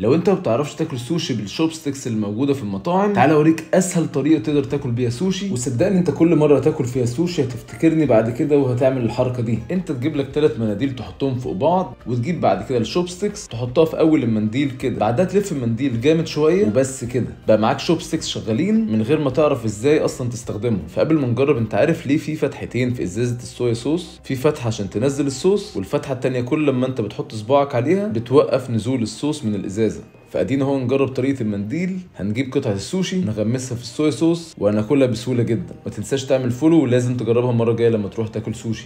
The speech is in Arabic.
لو انت ما بتعرفش تاكل سوشي بالشوب ستيكس الموجوده في المطاعم تعالى اوريك اسهل طريقه تقدر تاكل بيها سوشي وصدقني انت كل مره تاكل فيها سوشي هتفتكرني بعد كده وهتعمل الحركه دي انت تجيب لك ثلاث مناديل تحطهم فوق بعض وتجيب بعد كده الشوب ستيكس تحطها في اول المنديل كده بعدها تلف المنديل جامد شويه وبس كده بقى معاك شوب ستيكس شغالين من غير ما تعرف ازاي اصلا تستخدمهم فقبل ما نجرب انت عارف ليه في فتحتين في ازازه الصويا صوص في فتحه عشان تنزل الصوص والفتحه الثانيه كل لما انت بتحط صباعك عليها بتوقف نزول الصوص من الازازه ممتازه فادينا هو نجرب طريقه المنديل هنجيب قطعه السوشي نغمسها في الصويا صوص وهناكلها بسهوله جدا ما تنساش تعمل فولو ولازم تجربها المره الجايه لما تروح تاكل سوشي